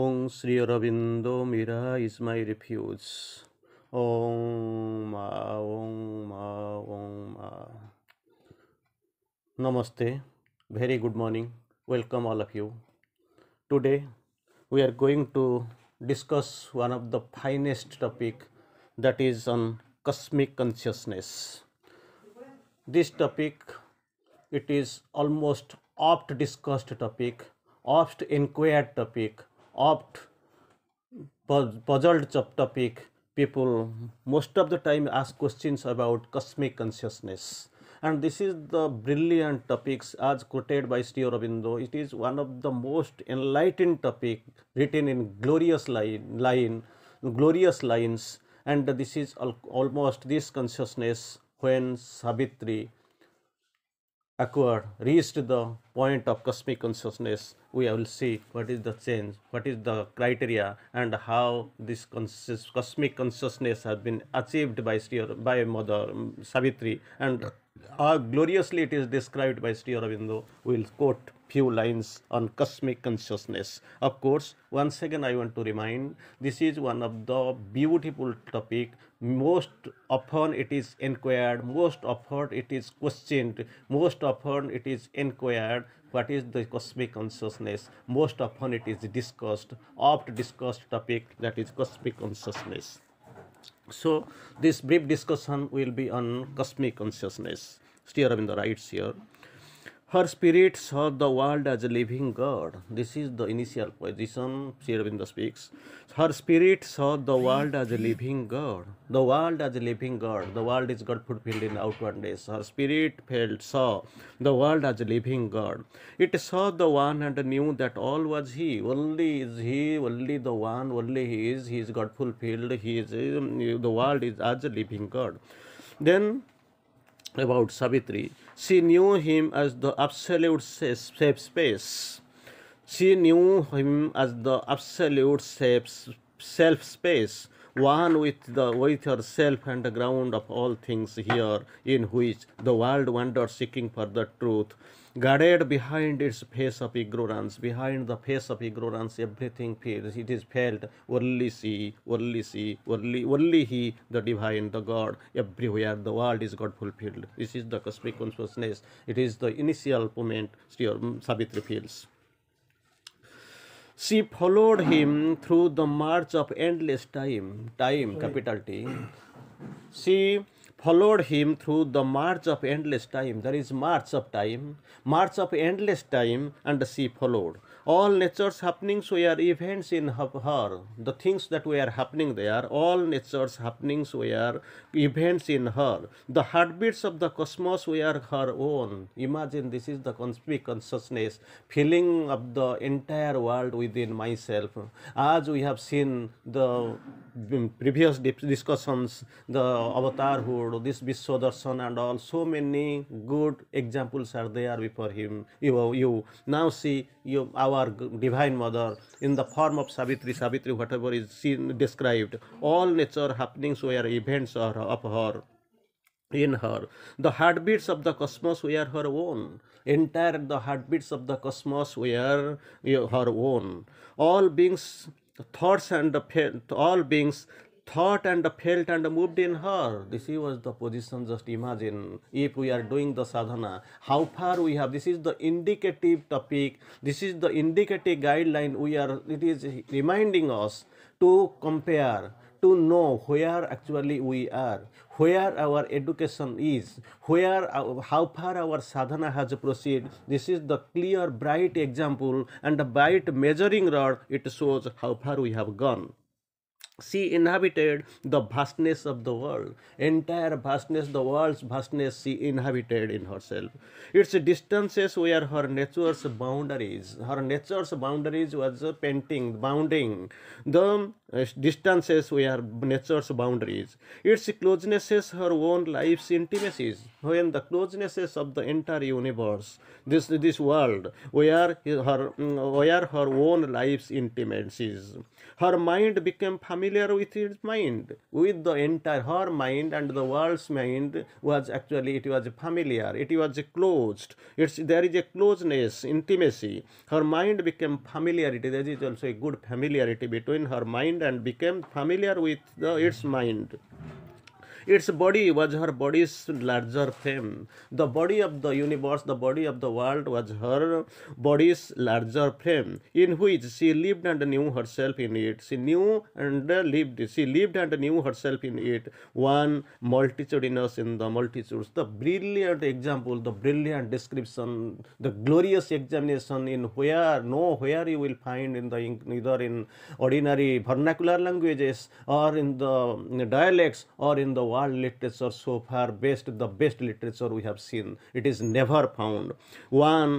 ওং Shri Aurobindo is my refuge. Om ma om ma om ma. Namaste. very good morning welcome all of you today we are going to discuss one of the finest topic that is on cosmic consciousness this topic it is almost oft discussed topic oft inquired topic opt puzzled topic people most of the time ask questions about cosmic consciousness and this is the brilliant topics as quoted by Sri Aurobindo. It is one of the most enlightened topic written in glorious line, line glorious lines and this is al almost this consciousness when Savitri acquired, reached the point of cosmic consciousness, we will see what is the change, what is the criteria, and how this cosmic consciousness has been achieved by, by Mother um, Savitri. And how gloriously it is described by Sri Aurobindo, we will quote few lines on cosmic consciousness. Of course, once again I want to remind, this is one of the beautiful topic most often it is inquired most often it is questioned most often it is inquired what is the cosmic consciousness most often it is discussed oft discussed topic that is cosmic consciousness so this brief discussion will be on cosmic consciousness Sri Aurobindo writes here her spirit saw the world as a living God. This is the initial position Sri speaks. Her spirit saw the world as a living God. The world as a living God. The world is God fulfilled in outwardness. Her spirit felt, saw the world as a living God. It saw the one and knew that all was He. Only is He, only the one, only He is. He is God fulfilled. He is, um, the world is as a living God. Then about Savitri. She knew him as the absolute safe space. She knew him as the absolute safe self space one with, the, with yourself and the ground of all things here, in which the world wanders seeking for the truth. Guarded behind its face of ignorance, behind the face of ignorance, everything feels. It is felt only see, only see, only, only He, the Divine, the God. Everywhere the world is God fulfilled. This is the cosmic consciousness. It is the initial moment Sri um, Savitri feels. She followed him through the march of endless time, time, capital T. She followed him through the march of endless time. There is march of time, march of endless time, and she followed all nature's happenings were events in her. The things that were happening there, all nature's happenings were events in her. The heartbeats of the cosmos were her own. Imagine this is the consciousness, feeling of the entire world within myself. As we have seen the previous discussions, the avatarhood, this Vishwadarshan and all, so many good examples are there before him. You, you now see you, our Divine Mother in the form of Savitri, Savitri, whatever is seen, described. All nature happenings where events are of her in her. The heartbeats of the cosmos were her own. Entire the heartbeats of the cosmos were her own. All beings thoughts and the all beings thought and the felt and moved in her. This was the position, just imagine if we are doing the sadhana, how far we have. This is the indicative topic, this is the indicative guideline we are, it is reminding us to compare to know where actually we are, where our education is, where how far our sadhana has proceeded. This is the clear, bright example and the bright measuring rod. It shows how far we have gone she inhabited the vastness of the world entire vastness the world's vastness she inhabited in herself its distances were her nature's boundaries her nature's boundaries was painting bounding the uh, distances were nature's boundaries its closenesses her own life's intimacies when the closenesses of the entire universe this this world where her mm, where her own life's intimacies her mind became familiar familiar with its mind, with the entire her mind and the world's mind was actually it was familiar, it was closed. It's there is a closeness, intimacy. Her mind became familiarity. There is also a good familiarity between her mind and became familiar with the, its mind. Its body was her body's larger frame. The body of the universe, the body of the world was her body's larger frame, in which she lived and knew herself in it. She knew and lived. She lived and knew herself in it. One multitudinous in the multitudes. The brilliant example, the brilliant description, the glorious examination in where, no, where you will find in the either in ordinary vernacular languages or in the dialects or in the world literature so far best the best literature we have seen it is never found one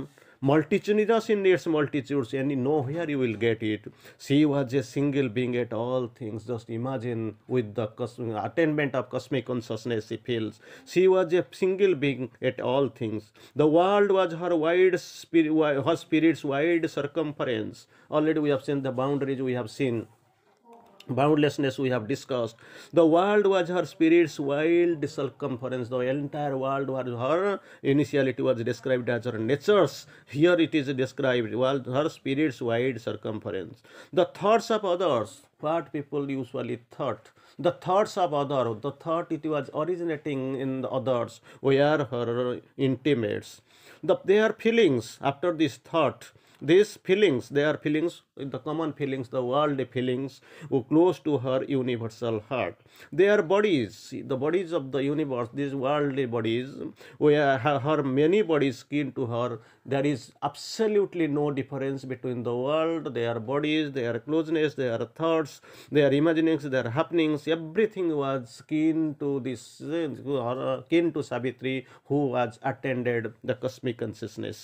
multitudinous in its multitudes and nowhere you will get it she was a single being at all things just imagine with the attainment of cosmic consciousness she feels she was a single being at all things the world was her wide spirit her spirit's wide circumference already we have seen the boundaries we have seen boundlessness we have discussed the world was her spirit's wild circumference the entire world was her initially it was described as her nature's here it is described was her spirit's wide circumference the thoughts of others what people usually thought the thoughts of other the thought it was originating in the others were her intimates the, their feelings after this thought these feelings they are feelings the common feelings the worldly feelings who close to her universal heart They are bodies the bodies of the universe these worldly bodies where her, her many bodies kin to her there is absolutely no difference between the world their bodies their closeness their thoughts their imaginings their happenings everything was kin to this uh, kin to savitri who was attended the cosmic consciousness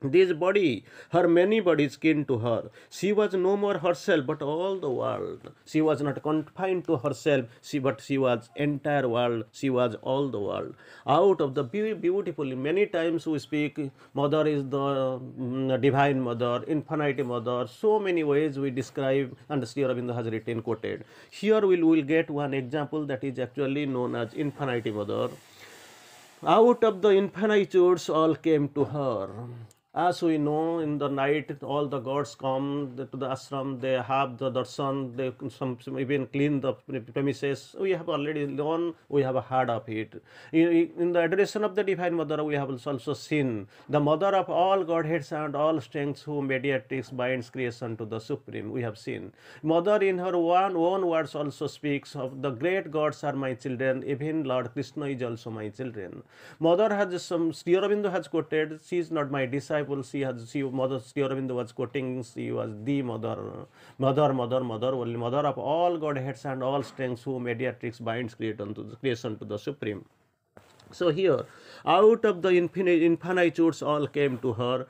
this body, her many bodies came to her. She was no more herself, but all the world. She was not confined to herself, she, but she was entire world. She was all the world. Out of the beautiful, many times we speak, mother is the um, divine mother, infinite mother. So many ways we describe, and Sri Aurobindo has written, quoted. Here we will we'll get one example that is actually known as infinite mother. Out of the infinitudes all came to her. As ah, we know, in the night, all the gods come to the ashram, they have the darshan, they some, even clean the premises. We have already known, we have heard of it. In, the adoration of the Divine Mother, we have also seen the Mother of all Godheads and all strengths who mediates, binds creation to the Supreme. We have seen. Mother, in her one own words, also speaks of the great gods are my children, even Lord Krishna is also my children. Mother has some, Sri Aurobindo has quoted, she is not my disciple disciple, she, has, she mother Sri Aurobindo was quoting, she was the mother, mother, mother, mother, only mother of all Godheads and all strengths who mediatrix binds creation to the, creation to the Supreme. So here, out of the infinite, infinitudes all came to her.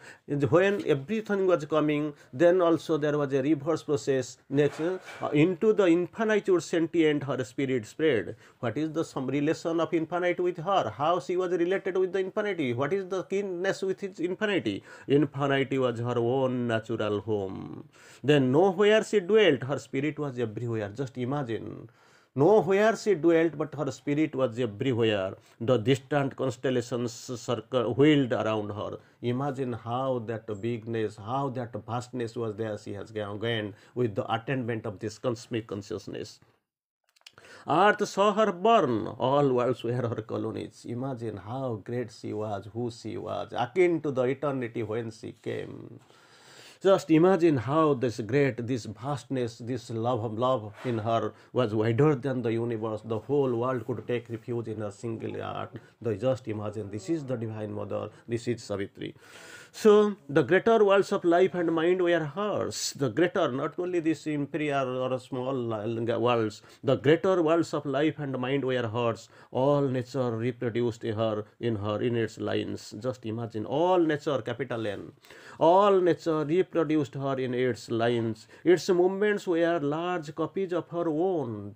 When everything was coming, then also there was a reverse process. Next, uh, into the infinitude sentient her spirit spread. What is the some relation of infinite with her? How she was related with the infinity? What is the kinness with its infinity? Infinity was her own natural home. Then nowhere she dwelt, her spirit was everywhere. Just imagine. Nowhere she dwelt, but her spirit was everywhere. The distant constellations circle, wheeled around her. Imagine how that bigness, how that vastness was there she has gained with the attainment of this cosmic consciousness. Earth saw her burn, all worlds were her colonies. Imagine how great she was, who she was, akin to the eternity when she came. Just imagine how this great, this vastness, this love of love in her was wider than the universe. The whole world could take refuge in her single heart. The just imagine this is the Divine Mother, this is Savitri. So the greater worlds of life and mind were hers. The greater, not only these imperial or small worlds, the greater worlds of life and mind were hers. All nature reproduced her, in her, in its lines. Just imagine, all nature, capital N, all nature reproduced her in its lines. Its movements were large copies of her own.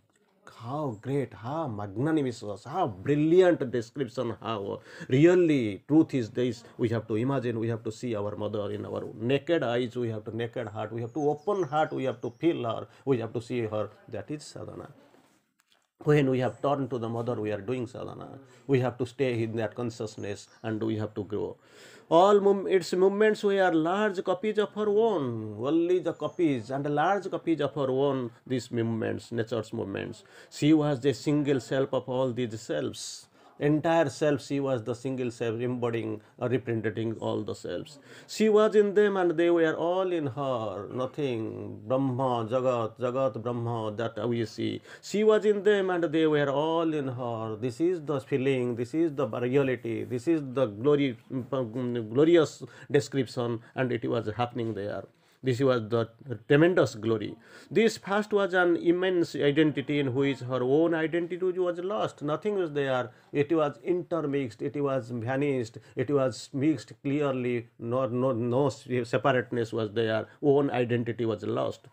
how great, how magnanimous was, how brilliant description, how really truth is this. We have to imagine, we have to see our mother in our naked eyes, we have to naked heart, we have to open heart, we have to feel her, we have to see her. That is sadhana. when we have turned to the mother, we are doing sadhana. We have to stay in that consciousness and we have to grow. All mom- its movements we are large copies of her own, only the copies and large copies of her own, these movements, nature's movements. She was the single self of all these selves entire self she was the single self embodying or uh, representing all the selves she was in them and they were all in her nothing brahma jagat jagat brahma that we see she was in them and they were all in her this is the feeling this is the reality this is the glory mm, mm, glorious description and it was happening there this was the tremendous glory. This first was an immense identity in which her own identity was lost. Nothing was there. It was intermixed. It was vanished. It was mixed clearly. No, no, no separateness was there. Own identity was lost.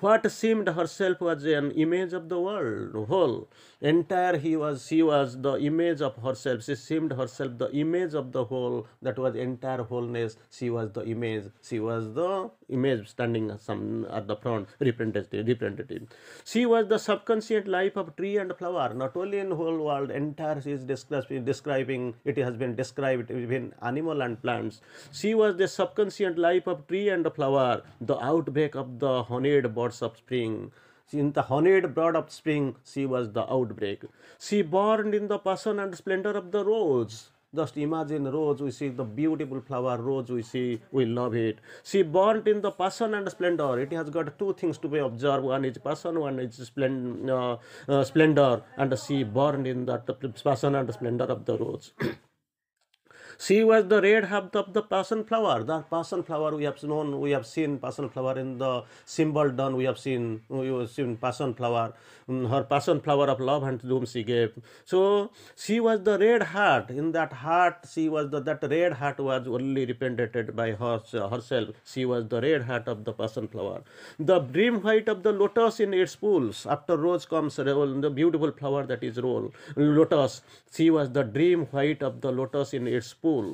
What seemed herself was an image of the world whole. Entire he was, she was the image of herself. She seemed herself the image of the whole. That was entire wholeness. She was the image. She was the image standing some at the front, representative. representative. She was the subconscient life of tree and flower. Not only in whole world, entire she is describing, describing it has been described even animal and plants. She was the subconscient life of tree and flower, the outbreak of the honeyed body birds of spring. In the honeyed broad of spring, she was the outbreak. She burned in the passion and splendor of the rose. Just imagine rose, we see the beautiful flower, rose, we see, we love it. She burnt in the passion and splendor. It has got two things to be observed one is passion, one is splendor, uh, uh, splendor. and she burned in the passion and splendor of the rose. She was the red half of the passion flower. The passion flower we have known, we have seen passion flower in the symbol done. We have seen we have seen passion flower, mm, her passion flower of love and doom. she gave. So she was the red heart. In that heart, she was the that red heart was only represented by her herself. She was the red heart of the passion flower. The dream white of the lotus in its pools. After rose comes the beautiful flower that is rose lotus. She was the dream white of the lotus in its pool.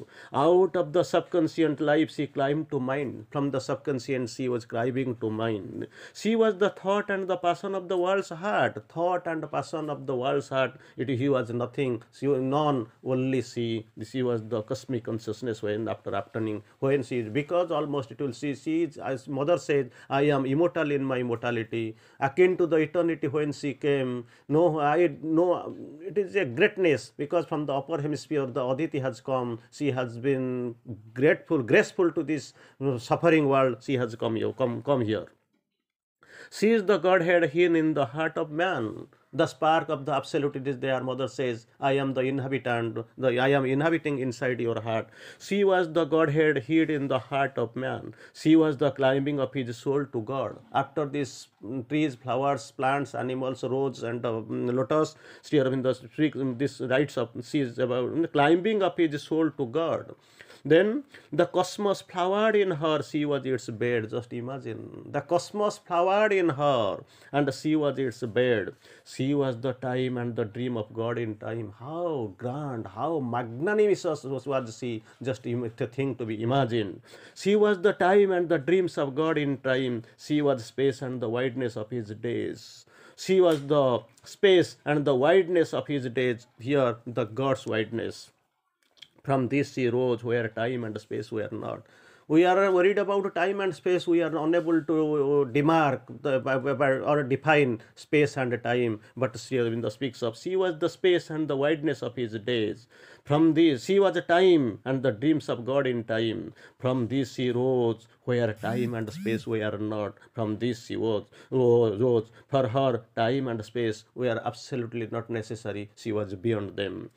Out of the subconscient life, she climbed to mind. From the subconscient, she was climbing to mind. She was the thought and the passion of the world's heart. Thought and passion of the world's heart. It he was nothing. She was none. Only she. She was the cosmic consciousness when after afternoon when she is because almost it will see she is as mother says I am immortal in my immortality akin to the eternity when she came. No, I no. It is a greatness because from the upper hemisphere the Aditi has come she has been grateful, graceful to this suffering world. She has come here, come, come here. She is the Godhead hidden in the heart of man the spark of the absolute it is there mother says i am the inhabitant the i am inhabiting inside your heart she was the godhead hid in the heart of man she was the climbing of his soul to god after this, mm, trees flowers plants animals roads and uh, mm, lotus sri aurobindo this rites of she is about mm, climbing of his soul to god then the cosmos flowered in her, she was its bed. Just imagine. The cosmos flowered in her, and she was its bed. She was the time and the dream of God in time. How grand, how magnanimous was she, just to think to be imagined. She was the time and the dreams of God in time. She was space and the wideness of his days she was the space and the wideness of his days here the god's wideness from this roads where time and space were not. We are worried about time and space. We are unable to uh, demark the, uh, uh, or define space and time. But Srivinda speaks of she was the space and the wideness of his days. From this, she was time and the dreams of God in time. From this, she rose where time and space were not. From this, she rose, rose. For her, time and space were absolutely not necessary. She was beyond them.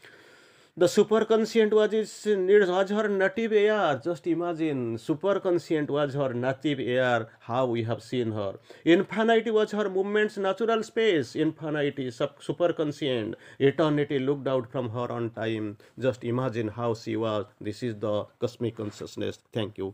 The superconscient was, its, it was her native air. Just imagine, superconscient was her native air, how we have seen her. Infinity was her movement's natural space. Infinity, superconscient, eternity looked out from her on time. Just imagine how she was. This is the cosmic consciousness. Thank you.